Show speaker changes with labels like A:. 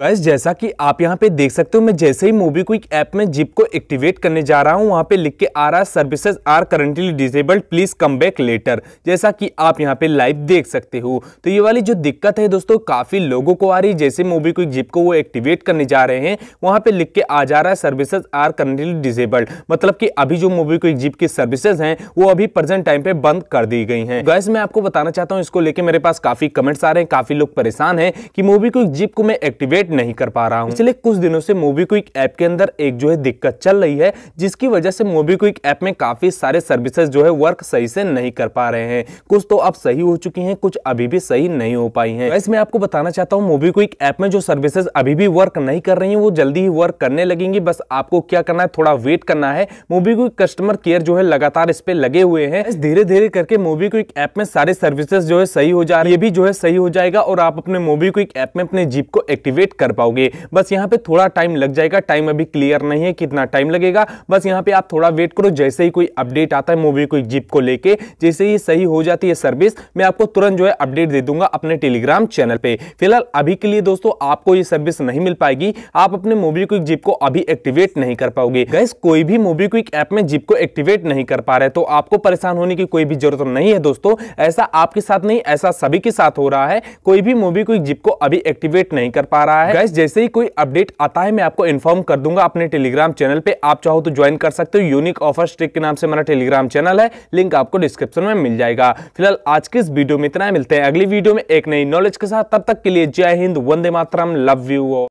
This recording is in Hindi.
A: गाइस जैसा कि आप यहाँ पे देख सकते हो मैं जैसे ही मोबी क्विक ऐप में जिप को एक्टिवेट करने जा रहा हूँ वहाँ पे लिख के आ रहा है services are currently disabled please come back later जैसा कि आप यहाँ पे लाइव देख सकते हो तो ये वाली जो दिक्कत है दोस्तों काफ़ी लोगों को आ रही है जैसे मोबी क्विक जिप को वो एक्टिवेट करने जा रहे हैं वहाँ पर लिख के आ जा रहा है सर्विसेज आर करंटली डिसेबल्ड मतलब की अभी जो मोबी क्विक जिप की सर्विसेज है वो अभी प्रेजेंट टाइम पे बंद कर दी गई है गैस मैं आपको बताना चाहता हूँ इसको लेकर मेरे पास काफ़ी कमेंट्स आ रहे हैं काफ़ी लोग परेशान है कि क्विक जिप को मैं एक्टिवेट अपडेट नहीं कर पा रहा हूँ इसलिए कुछ दिनों से मोबी क्विक ऐप के अंदर एक जो है दिक्कत चल रही है जिसकी वजह से मोबी क्विक ऐप में काफी सारे सर्विसेज जो है वर्क सही से नहीं कर पा रहे हैं कुछ तो अब सही हो चुकी है कुछ अभी भी सही नहीं हो पाई है इसमें आपको बताना चाहता हूँ मोबी क्विक ऐप में जो सर्विसेज अभी भी वर्क नहीं कर रही है वो जल्दी ही वर्क करने लगेंगी बस आपको क्या करना है थोड़ा वेट करना है मोबी क्विक कस्टमर केयर जो है लगातार इस पे लगे हुए हैं धीरे धीरे करके मोबी क्विक ऐप में सारे सर्विसेज जो है सही हो जा रही है भी जो है सही हो जाएगा और आप अपने मोबी क्विक ऐप में अपने जीप को एक्टिवेट कर पाओगे बस यहाँ पे थोड़ा टाइम लग जाएगा टाइम अभी क्लियर नहीं है कितना टाइम लगेगा बस यहाँ पे आप थोड़ा वेट करो जैसे ही कोई अपडेट आता है मोबी को जिप को लेके जैसे ही सही हो जाती है सर्विस मैं आपको तुरंत जो है अपडेट दे दूंगा अपने टेलीग्राम चैनल पे फिलहाल अभी के लिए दोस्तों आपको ये सर्विस नहीं मिल पाएगी आप अपने मोबी को जिप को अभी एक्टिवेट नहीं कर पाओगे गैस कोई भी मोबी क्विक ऐप में जिप को एक्टिवेट नहीं कर पा रहे तो आपको परेशान होने की कोई भी जरूरत नहीं है दोस्तों ऐसा आपके साथ नहीं ऐसा सभी के साथ हो रहा है कोई भी मोबी क्विक जिप को अभी एक्टिवेट नहीं कर पा रहा है है गैस जैसे ही कोई अपडेट आता है मैं आपको इन्फॉर्म कर दूंगा अपने टेलीग्राम चैनल पे आप चाहो तो ज्वाइन कर सकते हो यूनिक ऑफर स्ट्रिक के नाम से हमारा टेलीग्राम चैनल है लिंक आपको डिस्क्रिप्शन में मिल जाएगा फिलहाल आज के इस वीडियो में इतना मिलते हैं अगली वीडियो में एक नई नॉलेज के साथ तब तक के लिए जय हिंद वंदे मातरम लव यू